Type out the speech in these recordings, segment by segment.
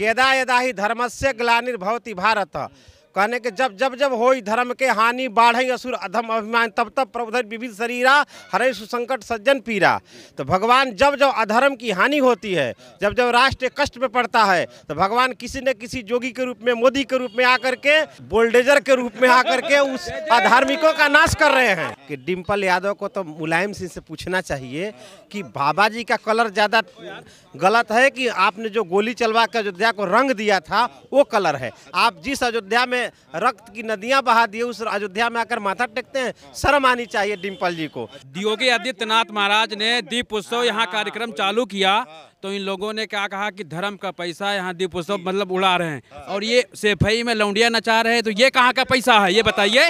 यदा यदा ही धर्मस्य ग्लानिर्भवती भारत कहने के जब जब जब हो धर्म के हानि बाढ़ असुर अधम अभिमान तब तब प्रबोधन विविध शरीरा हरे सुसंकट सज्जन पीरा तो भगवान जब जब अधर्म की हानि होती है जब जब राष्ट्र कष्ट में पड़ता है तो भगवान किसी न किसी जोगी के रूप में मोदी के रूप में आकर के बोल्डेजर के रूप में आकर के उस अधार्मिकों का नाश कर रहे हैं कि डिम्पल यादव को तो मुलायम सिंह से पूछना चाहिए कि बाबा जी का कलर ज़्यादा गलत है कि आपने जो गोली चलवा कर अयोध्या को रंग दिया था वो कलर है आप जिस अयोध्या में रक्त की नदियां बहा दिए उस अयोध्या में आकर माथा टेकते हैं शर्म आनी चाहिए डिम्पल जी को योगी आदित्यनाथ महाराज ने दीप उत्सव यहाँ कार्यक्रम चालू किया तो इन लोगों ने क्या कहा कि धर्म का पैसा यहाँ दीपोत्सव मतलब उड़ा रहे हैं हाँ। और ये सेफई में लौंडिया नचा रहे हैं तो ये कहाँ का पैसा है ये बताइए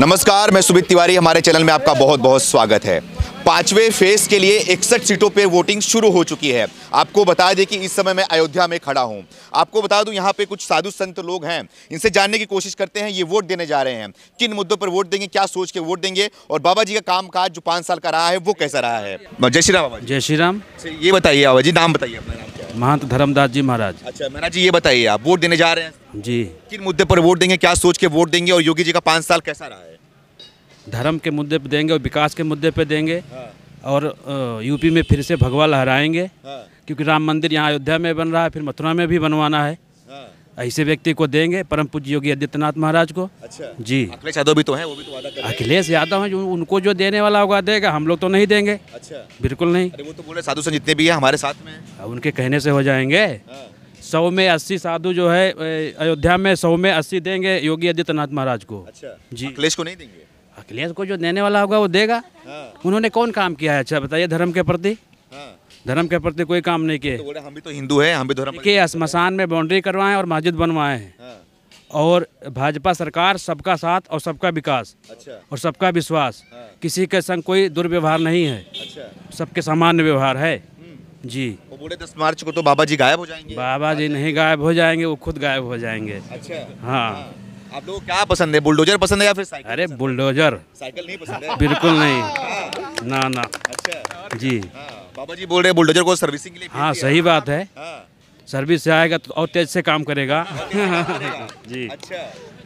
नमस्कार मैं सुमित तिवारी हमारे चैनल में आपका बहुत बहुत स्वागत है पांचवें फेज के लिए इकसठ सीटों पर वोटिंग शुरू हो चुकी है आपको बता दें कि इस समय मैं अयोध्या में खड़ा हूं आपको बता दूं यहां पे कुछ साधु संत लोग हैं इनसे जानने की कोशिश करते हैं ये वोट देने जा रहे हैं किन मुद्दों पर वोट देंगे क्या सोच के वोट देंगे और बाबा जी का कामकाज जो पाँच साल का रहा है वो कैसा रहा है जय श्री राम जय श्री राम अच्छा, ये बताइए बाबा जी नाम नाम बताइए अपना नाम क्या है महंत धर्मदास जी महाराज अच्छा महाराज जी ये बताइए आप वोट देने जा रहे हैं जी किन मुद्दे पर वोट देंगे क्या सोच के वोट देंगे और योगी जी का पाँच साल कैसा रहा है धर्म के मुद्दे पर देंगे और विकास के मुद्दे पर देंगे हाँ। और यूपी में फिर से भगवा लहराएंगे हाँ। क्योंकि राम मंदिर यहाँ अयोध्या में बन रहा है फिर मथुरा में भी बनवाना है ऐसे व्यक्ति को देंगे परम पूज्य योगी आदित्यनाथ महाराज को अच्छा जी अखिलेश यादव भी तो हैं वो भी तो वादा कर अखिलेश यादव हैं जो उनको जो देने वाला होगा देगा हम लोग तो नहीं देंगे अच्छा बिल्कुल नहीं अरे वो तो बोले साधु संत जितने भी हैं हमारे साथ में उनके कहने से हो जाएंगे हाँ। सौ में अस्सी साधु जो है अयोध्या में सौ में अस्सी देंगे योगी आदित्यनाथ महाराज को अच्छा जी अखिलेश को नहीं देंगे अखिलेश को जो देने वाला होगा वो देगा हाँ। उन्होंने कौन काम किया है अच्छा बताइए धर्म के प्रति धर्म के प्रति कोई काम नहीं किए तो हम भी तो हिंदू हैं हम भी धर्म के शमशान में बाउंड्री करवाए और मस्जिद बनवाए हैं हाँ। और भाजपा सरकार सबका साथ और सबका विकास अच्छा। और सबका विश्वास हाँ। किसी के संग कोई दुर्व्यवहार नहीं है अच्छा। सबके सामान्य व्यवहार है हम्म। जी वो बोले दस मार्च को तो बाबा जी गायब हो जाएंगे बाबा जी नहीं गायब हो जाएंगे वो खुद गायब हो जाएंगे अच्छा हाँ, हाँ। आप लोग क्या पसंद है बुलडोजर पसंद है या फिर साइकिल अरे बुलडोजर साइकिल नहीं पसंद है बिल्कुल नहीं हाँ। ना ना अच्छा। जी बाबा जी बोल रहे बुलडोजर को सर्विसिंग के लिए हाँ सही बात है हाँ। सर्विस से आएगा तो और तेज से काम करेगा जी अच्छा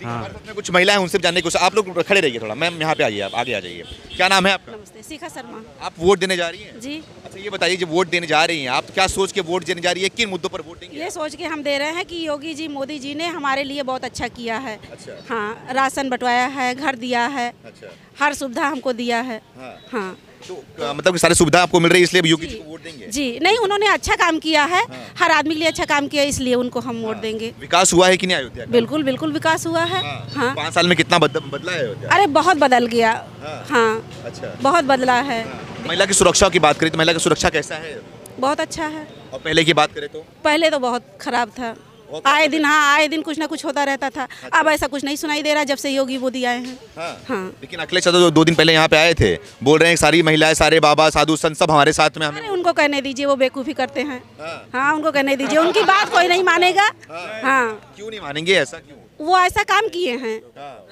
हाँ कुछ महिलाएं उनसे जानने की आप लोग खड़े रहिए थोड़ा मैम यहाँ पे आइए आप आगे आ जाइए क्या नाम है आपका नमस्ते शिखा शर्मा आप वोट देने जा रही हैं जी अच्छा ये बताइए जब वोट देने जा रही हैं आप क्या सोच के वोट देने जा रही है किन मुद्दों पर वोट ये सोच के हम दे रहे हैं कि योगी जी मोदी जी ने हमारे लिए बहुत अच्छा किया है अच्छा। हाँ राशन बंटवाया है घर दिया है अच्छा। हर सुविधा हमको दिया है हाँ, हाँ। तो मतलब कि सारी सुविधा आपको मिल रही है इसलिए को वोट देंगे जी नहीं उन्होंने अच्छा काम किया है हाँ। हर आदमी के लिए अच्छा काम किया इसलिए उनको हम वोट हाँ। देंगे विकास हुआ है कि नहीं अयोध्या बिल्कुल बिल्कुल विकास हुआ है हाँ, हाँ। पाँच साल में कितना बदला है अरे बहुत बदल गया हाँ, हाँ। अच्छा बहुत बदला है हाँ। महिला की सुरक्षा की बात करें तो महिला की सुरक्षा कैसा है बहुत अच्छा है और पहले की बात करें तो पहले तो बहुत खराब था अच्छा आए दिन हाँ आए दिन कुछ ना कुछ होता रहता था अच्छा। अब ऐसा कुछ नहीं सुनाई दे रहा जब से योगी मोदी आए हैं हाँ। हाँ। लेकिन अखिलेश यादव दो दिन पहले यहाँ पे आए थे बोल रहे हैं सारी महिलाएं सारे बाबा साधु संत सब हमारे साथ में हमें उनको कहने दीजिए वो बेकूफ़ी करते हैं हाँ, हाँ उनको कहने दीजिए उनकी बात कोई नहीं मानेगा हाँ, हाँ। क्यों नहीं मानेंगे ऐसा क्यों वो ऐसा काम किए हैं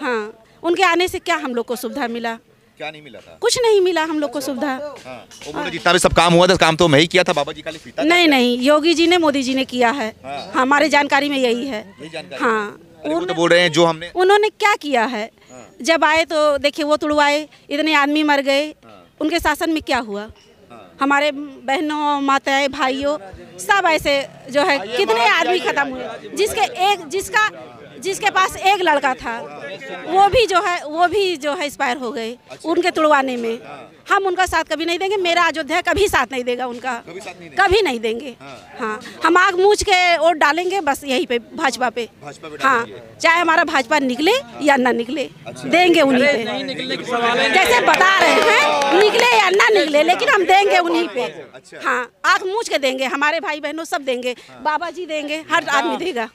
हाँ उनके आने से क्या हम लोग को सुविधा मिला क्या नहीं मिला था कुछ नहीं मिला हम लोग को सुविधा जितना तो- हाँ, भी हाँ। सब काम हुआ था काम तो मैं ही किया था बाबा जी का नहीं नहीं योगी जी ने मोदी जी ने किया है हाँ। हमारे जानकारी में यही है हाँ तो बोल रहे हैं जो हमने उन्होंने क्या किया है जब आए तो देखिए वो तुड़वाए इतने आदमी मर गए उनके शासन में क्या हुआ हमारे बहनों माताएं भाइयों सब ऐसे जो है कितने आदमी खत्म हुए जिसके एक जिसका जिसके पास एक लड़का था वो भी जो है वो भी जो है एक्सपायर हो गए उनके तुड़वाने में हम उनका साथ कभी नहीं देंगे मेरा अयोध्या कभी साथ नहीं देगा उनका कभी, नहीं देंगे हाँ, हाँ हम आग मूझ के वोट डालेंगे बस यही पे भाजपा पे हाँ चाहे हमारा भाजपा निकले या ना निकले अच्छा। देंगे उन्हीं पे जैसे बता रहे हैं निकले या ना निकले लेकिन हम देंगे उन्हीं पे अच्छा। हाँ आग मूझ के देंगे हमारे भाई बहनों सब देंगे हाँ। बाबा जी देंगे हर आदमी हाँ। देगा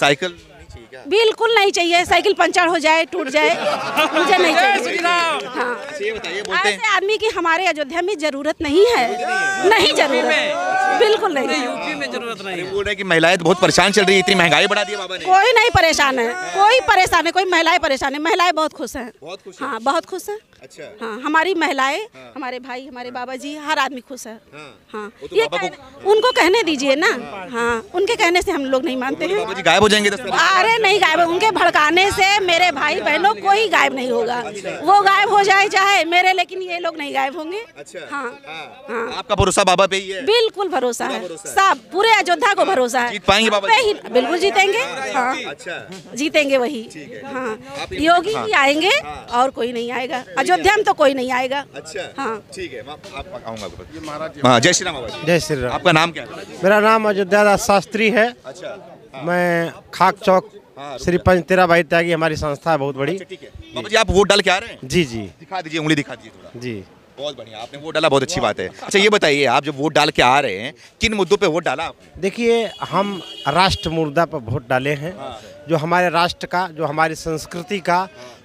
साइकिल बिल्कुल नहीं चाहिए साइकिल पंचर हो जाए टूट जाए मुझे नहीं चाहिए हाँ। अच्छा, आदमी की हमारे अयोध्या में जरूरत नहीं है नहीं जरूरत बिल्कुल नहीं यूपी में जरूरत नहीं बोल कि महिलाएं तो बहुत परेशान चल रही है इतनी महंगाई बढ़ा दी बाबा ने कोई नहीं परेशान है कोई परेशान है कोई महिलाएं परेशान है महिलाएं बहुत खुश है हाँ बहुत खुश है अच्छा हाँ हमारी महिलाएं हाँ। हमारे भाई हमारे हाँ। बाबा जी हर आदमी खुश है हाँ, हाँ। तो ये कह, उनको कहने दीजिए ना हाँ।, हाँ उनके कहने से हम लोग नहीं मानते हैं जी गायब हो जाएंगे अरे नहीं गायब उनके भड़काने से मेरे भाई बहनों कोई गायब नहीं होगा वो गायब हो जाए चाहे मेरे लेकिन ये लोग नहीं गायब होंगे अच्छा। हाँ।, हाँ हाँ आपका भरोसा बाबा पे बिल्कुल भरोसा है सब पूरे अयोध्या को भरोसा है बिल्कुल जीतेंगे हाँ अच्छा। जीतेंगे वही हाँ योगी आएंगे और कोई नहीं आएगा अयोध्या में तो कोई नहीं आएगा अच्छा हाँ ठीक है हाँ, जय श्री राम जय श्री राम आपका नाम क्या है मेरा नाम अयोध्या दास शास्त्री है अच्छा हाँ। मैं खाक चौक हाँ, श्री पंच तेरा भाई त्यागी हमारी संस्था है बहुत बड़ी अच्छा, आप वोट डाल के आ रहे हैं जी जी दिखा दीजिए उंगली दिखा दीजिए जी बहुत बढ़िया आपने वोट डाला बहुत अच्छी बात है अच्छा ये बताइए आप जब वोट डाल के आ रहे हैं किन मुद्दों पे वोट डाला देखिए हम राष्ट्र मुर्दा पर वोट डाले हैं हाँ। जो हमारे राष्ट्र का जो हमारी संस्कृति का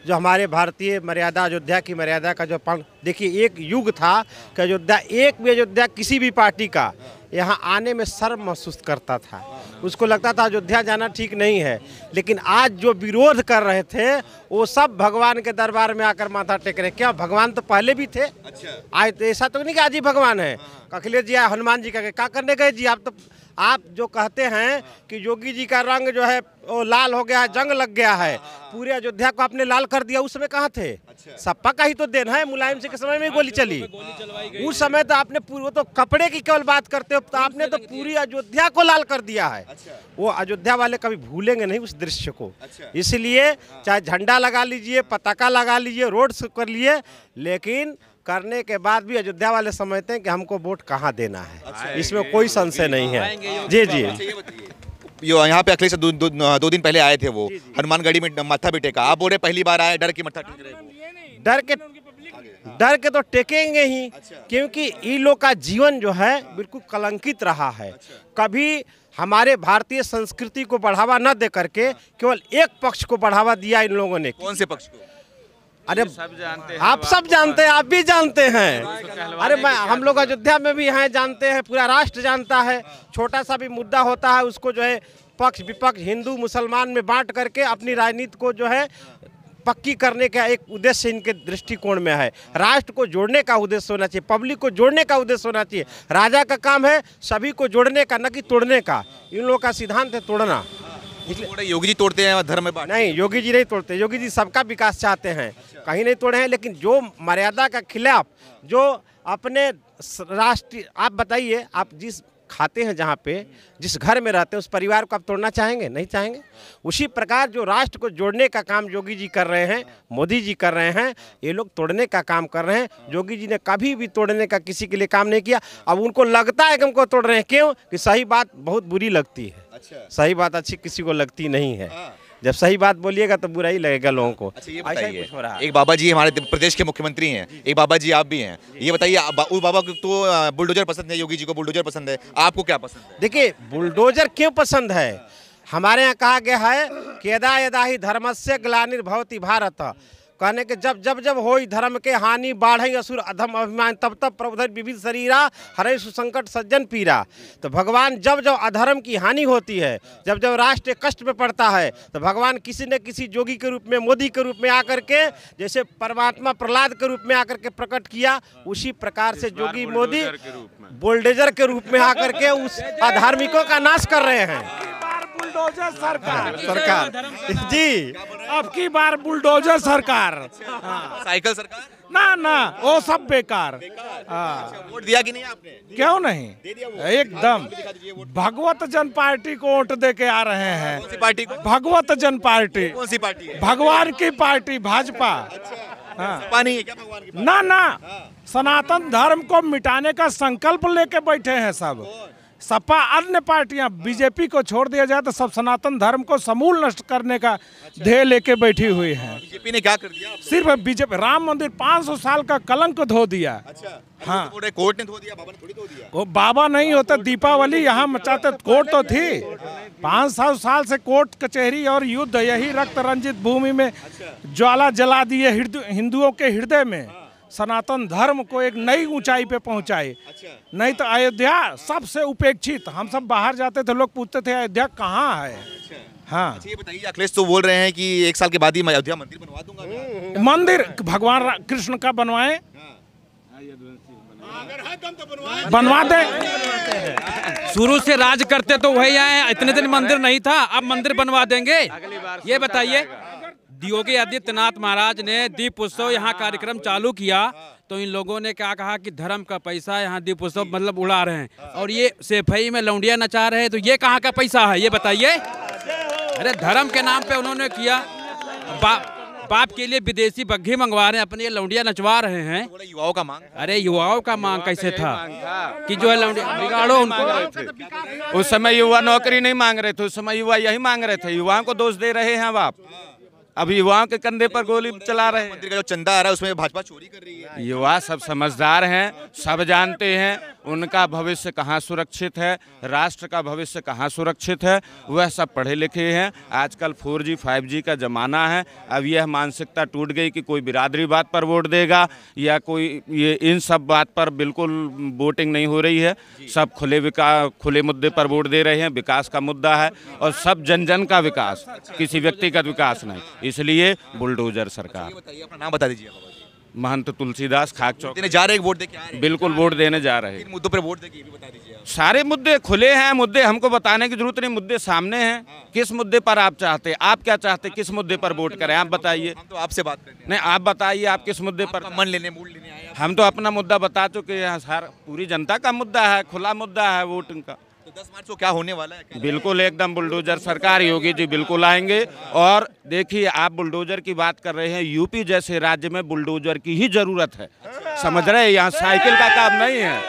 जो हमारे भारतीय मर्यादा अयोध्या की मर्यादा का जो देखिए एक युग था कि अयोध्या एक भी अयोध्या किसी भी पार्टी का यहाँ आने में शर्म महसूस करता था उसको लगता था अयोध्या जाना ठीक नहीं है लेकिन आज जो विरोध कर रहे थे वो सब भगवान के दरबार में आकर माथा टेक रहे क्या भगवान तो पहले भी थे अच्छा। आज तो ऐसा तो नहीं कि आज ही भगवान है हाँ। अखिलेश जी हनुमान जी का क्या करने गए जी आप तो आप जो कहते हैं कि योगी जी का रंग जो है वो लाल हो गया है जंग लग गया है हाँ, हाँ, हाँ। पूरे अयोध्या को आपने लाल कर दिया उस समय कहाँ थे अच्छा। सपा का ही तो देन है मुलायम सिंह के समय में गोली चली उस समय तो आपने वो तो कपड़े की केवल बात करते हो तो आपने तो पूरी अयोध्या को लाल कर दिया है अच्छा। वो अयोध्या वाले कभी भूलेंगे नहीं उस दृश्य को अच्छा। इसलिए चाहे झंडा लगा लीजिए पताका लगा लीजिए रोड कर लिए लेकिन करने के बाद भी अयोध्या वाले समझते हैं कि हमको वोट कहाँ देना है अच्छा, इसमें कोई संशय नहीं है जी जी यो यहाँ पे अखिलेश दो, दो, दो दिन पहले आए थे वो हनुमानगढ़ी में माथा भी टेका आप बोले पहली बार आए डर के मत्था टेक रहे डर के डर के तो टेकेंगे ही अच्छा। क्योंकि इन लोग का जीवन जो है बिल्कुल कलंकित रहा है अच्छा। कभी हमारे भारतीय संस्कृति को बढ़ावा न दे करके हाँ। केवल एक पक्ष को बढ़ावा दिया इन लोगों ने कौन से पक्ष को अरे सब जानते आप सब तो जानते हैं आप भी जानते हैं अरे मैं हम लोग अयोध्या में भी हैं जानते हैं पूरा राष्ट्र जानता है हाँ। छोटा सा भी मुद्दा होता है उसको जो है पक्ष विपक्ष हिंदू मुसलमान में बांट करके अपनी राजनीति को जो है पक्की करने का एक उद्देश्य इनके दृष्टिकोण में है हाँ। राष्ट्र को जोड़ने का उद्देश्य होना चाहिए पब्लिक को जोड़ने का उद्देश्य होना चाहिए राजा का काम है सभी को जोड़ने का न कि तोड़ने का हाँ। इन लोगों का सिद्धांत है तोड़ना इसलिए योगी जी तोड़ते हैं धर्म में नहीं योगी जी नहीं तोड़ते योगी जी सबका विकास चाहते हैं अच्छा। कहीं नहीं तोड़े हैं लेकिन जो मर्यादा का खिलाफ जो अपने राष्ट्रीय आप बताइए आप जिस खाते हैं जहाँ पे जिस घर में रहते हैं उस परिवार को आप तोड़ना चाहेंगे नहीं चाहेंगे उसी प्रकार जो राष्ट्र को जोड़ने का काम योगी जी कर रहे हैं मोदी जी कर रहे हैं ये लोग तोड़ने का काम कर रहे हैं योगी जी ने कभी भी तोड़ने का किसी के लिए काम नहीं किया अब उनको लगता है कि हमको तोड़ रहे हैं क्यों कि सही बात बहुत बुरी लगती है अच्छा। सही बात अच्छी किसी को लगती नहीं है हाँ। जब सही बात बोलिएगा तो बुरा ही लगेगा लोगों को अच्छा ये बताइए एक बाबा जी हमारे प्रदेश के मुख्यमंत्री हैं एक बाबा जी आप भी हैं ये बताइए उस बाबा को तो बुलडोजर पसंद है योगी जी को बुलडोजर पसंद है आपको क्या पसंद है देखिए बुलडोजर क्यों पसंद है हमारे यहाँ कहा गया है कि यदा यदा ही से ग्लानिर्भवती भारत कहने के जब जब जब हो धर्म के हानि बाढ़ असुर अधम अभिमान तब तब प्रबोधन विविध शरीरा हरे सुसंकट सज्जन पीरा तो भगवान जब जब अधर्म की हानि होती है जब जब राष्ट्र कष्ट में पड़ता है तो भगवान किसी न किसी जोगी के रूप में मोदी के रूप में आकर के जैसे परमात्मा प्रहलाद के रूप में आकर के प्रकट किया उसी प्रकार से जोगी मोदी बोल्डेजर के रूप में आकर के उस अधार्मिकों का नाश कर रहे हैं बुलडोजर सरकार हाँ, सरकार जी अब की बार बुलडोजर सरकार हाँ। साइकिल सरकार ना ना वो सब बेकार हाँ। अच्छा, वोट दिया कि नहीं आपने क्यों नहीं एकदम भगवत जन पार्टी को वोट दे के आ रहे हैं पार्टी भगवत जन पार्टी कौन सी पार्टी भगवान की पार्टी भाजपा अच्छा। हाँ। नहीं है क्या भगवान की ना ना सनातन धर्म को मिटाने का संकल्प लेके बैठे हैं सब सपा अन्य पार्टियां बीजेपी को छोड़ दिया जाए तो सब सनातन धर्म को समूल नष्ट करने का अच्छा। ध्येय लेके बैठी हुई है बीजेपी ने क्या कर दिया सिर्फ बीजेपी राम मंदिर 500 साल का कलंक धो दिया अच्छा हाँ तो कोर्ट ने धो दिया बाबा ने थोड़ी धो दिया वो बाबा नहीं होता हाँ, दीपावली यहाँ मचाते कोर्ट तो थी पाँच सौ साल से कोर्ट कचहरी और युद्ध यही रक्त रंजित भूमि में अच्छा। ज्वाला जला दिए हिंदुओं के हृदय में हाँ। सनातन धर्म को एक नई ऊंचाई पे पहुंचाए अच्छा। नहीं तो अयोध्या सबसे उपेक्षित हम सब बाहर जाते थे लोग पूछते थे अयोध्या कहाँ है अच्छा। हाँ अच्छा, बताइए अखिलेश तो बोल रहे हैं कि एक साल के बाद ही मैं अयोध्या मंदिर बनवा दूंगा हम्म, हम्म, हम्म। मंदिर भगवान कृष्ण का बनवाए हाँ। तो तो बनवा दे शुरू से राज करते तो वही आए इतने दिन मंदिर नहीं था अब मंदिर बनवा देंगे ये बताइए योगी आदित्यनाथ महाराज ने दीप उत्सव यहाँ कार्यक्रम चालू किया तो इन लोगों ने क्या कहा कि धर्म का पैसा यहाँ दीप उत्सव मतलब उड़ा रहे हैं और ये सेफई में लौंडिया नचा रहे हैं तो ये कहाँ का पैसा है ये बताइए अरे धर्म के नाम पे उन्होंने किया बा, बाप के लिए विदेशी बग्घी मंगवा रहे हैं अपने ये लौंडिया नचवा रहे हैं युवाओं का मांग अरे युवाओं का मांग कैसे था कि जो है लौंडिया बिगाड़ो उनको उस समय युवा नौकरी नहीं मांग रहे थे उस समय युवा यही मांग रहे थे युवाओं को दोष दे रहे हैं बाप अब युवाओं के कंधे पर गोली चला रहे हैं मंत्री का जो चंदा आ रहा है उसमें भाजपा चोरी कर रही है युवा सब समझदार हैं सब जानते हैं उनका भविष्य कहाँ सुरक्षित है राष्ट्र का भविष्य कहाँ सुरक्षित है वह सब पढ़े लिखे हैं आजकल फोर जी फाइव जी का ज़माना है अब यह मानसिकता टूट गई कि कोई बिरादरी बात पर वोट देगा या कोई ये इन सब बात पर बिल्कुल वोटिंग नहीं हो रही है सब खुले विकास खुले मुद्दे पर वोट दे रहे हैं विकास का मुद्दा है और सब जन जन का विकास किसी व्यक्तिगत विकास नहीं इसलिए बुलडोजर सरकार अच्छा, नाम बता दीजिए महंत तुलसीदास खाक चौक देने जा रहे वोट दे बिल्कुल वोट देने जा रहे हैं मुद्दों पर वोट दे बता दीजिए सारे मुद्दे खुले हैं मुद्दे हमको बताने की जरूरत नहीं मुद्दे सामने हैं हाँ। किस मुद्दे पर आप चाहते आप क्या चाहते किस मुद्दे पर वोट करें आप बताइए तो आपसे बात करें नहीं आप बताइए आप किस मुद्दे पर मन लेने लेने हम तो अपना मुद्दा बता चुके हैं सर पूरी जनता का मुद्दा है खुला मुद्दा है वोटिंग का तो 10 मार्च को क्या होने वाला है बिल्कुल एकदम बुलडोजर सरकार योगी जी बिल्कुल आएंगे और देखिए आप बुलडोजर की बात कर रहे हैं यूपी जैसे राज्य में बुलडोजर की ही जरूरत है समझ रहे हैं यहाँ साइकिल का काम नहीं है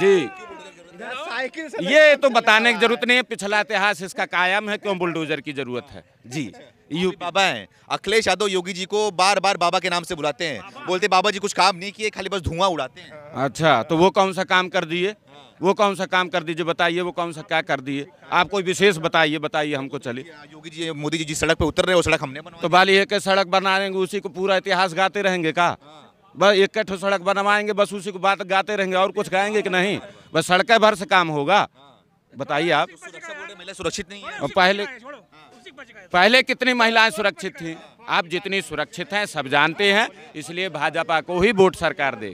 जी ये तो बताने की जरूरत नहीं है पिछला इतिहास इसका कायम है क्यों बुलडोजर की जरूरत है जी यू हाँ, बाबा हैं अखिलेश यादव योगी जी को बार बार बाबा के नाम से बुलाते हैं बोलते बाबा जी कुछ काम नहीं किए खाली बस धुआं उड़ाते हैं अच्छा तो वो कौन सा काम कर दिए वो कौन सा काम कर दीजिए बताइए वो कौन सा क्या कर दिए आप कोई विशेष बताइए बताइए हमको चले योगी जी मोदी जी जिस सड़क पे उतर रहे वो सड़क हमने तो बाली एक सड़क बनाएंगे उसी को पूरा इतिहास गाते रहेंगे का हाँ। बस एक सड़क बनवाएंगे बस उसी को बात गाते रहेंगे और कुछ गाएंगे कि नहीं बस सड़कें भर से काम होगा हाँ। बताइए आप सुरक्षित नहीं है पहले पहले कितनी महिलाएं सुरक्षित थी आप जितनी सुरक्षित हैं सब जानते हैं इसलिए भाजपा को ही वोट सरकार दे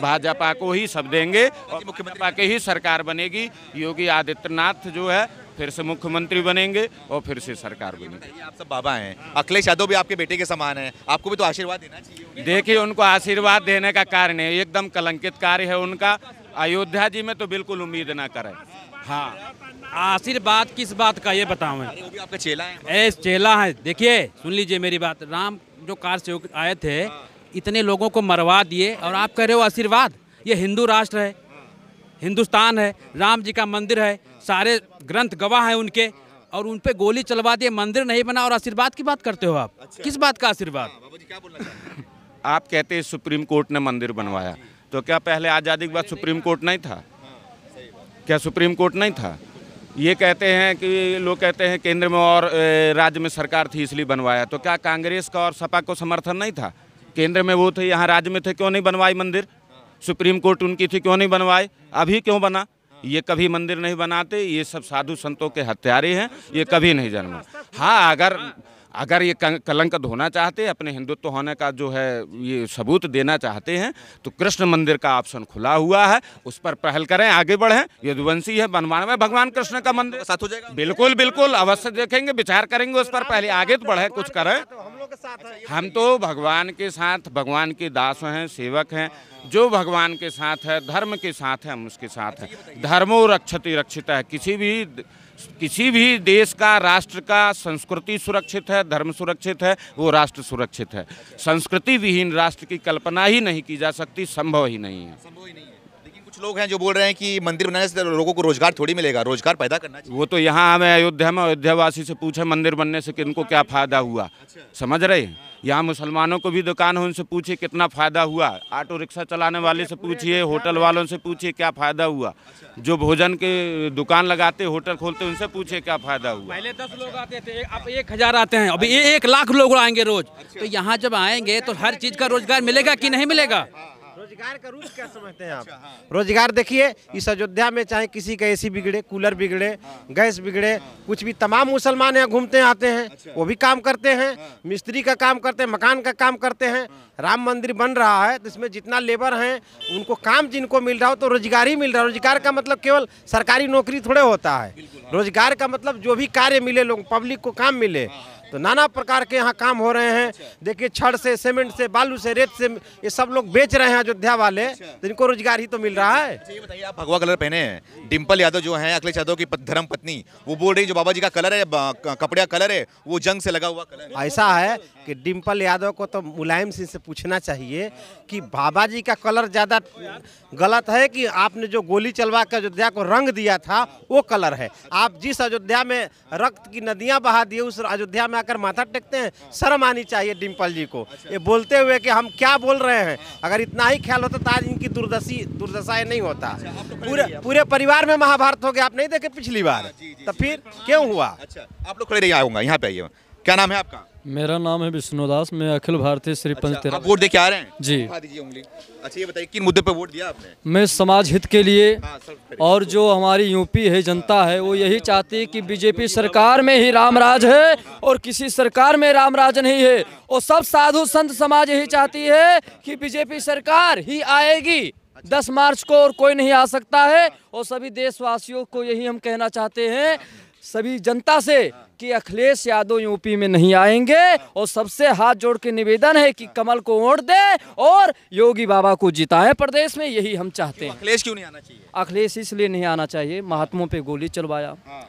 भाजपा को ही सब देंगे और मुख्यमंत्री के ही सरकार बनेगी योगी आदित्यनाथ जो है फिर से मुख्यमंत्री बनेंगे और फिर से सरकार बनेगी आप सब बाबा हैं अखिलेश यादव भी आपके बेटे के समान हैं आपको भी तो आशीर्वाद देना चाहिए देखिए उनको आशीर्वाद देने का कारण है एकदम कलंकित कार्य है उनका अयोध्या जी में तो बिल्कुल उम्मीद ना करें हाँ आशीर्वाद किस बात का ये बताऊँ आपका चेला है ए चेला है देखिए सुन लीजिए मेरी बात राम जो कार सेवक आए थे हाँ। इतने लोगों को मरवा दिए और आप कह रहे हो आशीर्वाद ये हिंदू राष्ट्र है हिंदुस्तान है राम जी का मंदिर है सारे ग्रंथ गवाह हैं उनके और उन पे गोली चलवा दिए मंदिर नहीं बना और आशीर्वाद की बात करते हो आप अच्छा। किस बात का आशीर्वाद हाँ, आप कहते हैं सुप्रीम कोर्ट ने मंदिर बनवाया तो क्या पहले आज़ादी के बाद सुप्रीम कोर्ट नहीं था हाँ, क्या सुप्रीम कोर्ट नहीं था ये कहते हैं कि लोग कहते हैं केंद्र में और राज्य में सरकार थी इसलिए बनवाया तो क्या कांग्रेस का और सपा को समर्थन नहीं था केंद्र में वो थे यहाँ राज्य में थे क्यों नहीं बनवाई मंदिर सुप्रीम कोर्ट उनकी थी क्यों नहीं बनवाए अभी क्यों बना ये कभी मंदिर नहीं बनाते ये सब साधु संतों के हत्यारे हैं ये कभी नहीं जन्मा हाँ अगर अगर ये कलंक धोना चाहते हैं अपने हिंदुत्व होने का जो है ये सबूत देना चाहते हैं तो कृष्ण मंदिर का ऑप्शन खुला हुआ है उस पर पहल करें आगे बढ़ें यदुवंशी है बनवान में भगवान कृष्ण का मंदिर साथ हो जाएगा बिल्कुल बिल्कुल अवश्य देखेंगे विचार करेंगे उस पर पहले आगे तो बढ़े कुछ करें के साथ है हम तो भगवान के साथ भगवान के दास हैं सेवक हैं जो भगवान के साथ है धर्म के साथ है हम उसके साथ हैं धर्मो रक्षति रक्षित है किसी भी किसी भी देश का राष्ट्र का संस्कृति सुरक्षित है धर्म सुरक्षित है वो राष्ट्र सुरक्षित है संस्कृति विहीन राष्ट्र की कल्पना ही नहीं की जा सकती संभव ही नहीं है कुछ लोग हैं जो बोल रहे हैं कि मंदिर बनाने से लोगों को रोजगार थोड़ी मिलेगा रोजगार पैदा करना चाहिए वो तो यहाँ हमें अयोध्या में अयोध्या वासी से पूछे मंदिर बनने से किनको क्या फ़ायदा हुआ अच्छा। समझ रहे हैं यहाँ मुसलमानों को भी दुकान है उनसे पूछिए कितना फ़ायदा हुआ ऑटो रिक्शा चलाने वाले से पूछिए होटल वालों से पूछिए क्या फ़ायदा हुआ अच्छा। जो भोजन के दुकान लगाते होटल खोलते उनसे पूछिए क्या फ़ायदा हुआ पहले दस लोग आते थे अब एक हज़ार आते हैं अभी अच्छा। एक लाख लोग आएंगे रोज़ तो यहाँ जब आएंगे तो हर चीज़ का रोज़गार मिलेगा की नहीं मिलेगा हाँ। रोजगार का रूप क्या समझते हैं आप अच्छा, हाँ। रोजगार देखिए इस अयोध्या में चाहे किसी का एसी बिगड़े कूलर बिगड़े हाँ। गैस बिगड़े हाँ। कुछ भी तमाम मुसलमान यहाँ घूमते आते हैं अच्छा, वो भी काम करते हैं हाँ। मिस्त्री का काम करते हैं मकान का काम करते हैं राम मंदिर बन रहा है तो इसमें जितना लेबर है उनको काम जिनको मिल रहा हो तो रोजगार ही मिल रहा है रोजगार का मतलब केवल सरकारी नौकरी थोड़े होता है रोजगार का मतलब जो भी कार्य मिले लोग पब्लिक को काम मिले तो नाना प्रकार के यहाँ काम हो रहे हैं अच्छा। देखिए छड़ से सीमेंट से बालू से रेत से ये सब लोग बेच रहे हैं अयोध्या वाले अच्छा। तो इनको रोजगार ही तो मिल रहा है आप भगवा कलर पहने हैं डिम्पल यादव जो है अखिलेश यादव की धर्म पत्नी वो बोल रही जो बाबा जी का कलर है कपड़े का कलर है वो जंग से लगा हुआ कलर ऐसा है कि डिम्पल यादव को तो मुलायम सिंह से पूछना चाहिए कि बाबा जी का कलर ज़्यादा गलत है कि आपने जो गोली चलवा कर अयोध्या को रंग दिया था वो कलर है आप जिस अयोध्या में रक्त की नदियाँ बहा दिए उस अयोध्या में आकर माथा टेकते हैं शर्म आनी चाहिए डिम्पल जी को अच्छा। ये बोलते हुए कि हम क्या बोल रहे हैं अगर इतना ही ख्याल होता तो आज इनकी दुर्दशी दुर्दशा नहीं होता अच्छा, पूरे पूरे परिवार में महाभारत हो गया आप नहीं देखे पिछली बार हाँ, तो फिर क्यों हुआ अच्छा आप लोग खड़े नहीं आऊँगा यहाँ पे आइए क्या नाम है आपका मेरा नाम है विष्णुदास मैं अखिल भारतीय श्री पंच अच्छा, वोट दे के आ रहे हैं जी उंगली अच्छा ये बताइए किन मुद्दे पर वोट दिया आपने मैं समाज हित के लिए हाँ, और जो हमारी यूपी है जनता है वो यही चाहती है कि बीजेपी सरकार में ही रामराज है और किसी सरकार में रामराज नहीं है और सब साधु संत समाज यही चाहती है कि बीजेपी सरकार ही आएगी दस मार्च को और कोई नहीं आ सकता है और सभी देशवासियों को यही हम कहना चाहते हैं सभी जनता से कि अखिलेश यादव यूपी में नहीं आएंगे और सबसे हाथ जोड़ के निवेदन है कि कमल को वोट दे और योगी बाबा को जिताएं प्रदेश में यही हम चाहते हैं अखिलेश क्यों नहीं आना चाहिए अखिलेश इसलिए नहीं आना चाहिए महात्मों पे गोली चलवाया हाँ।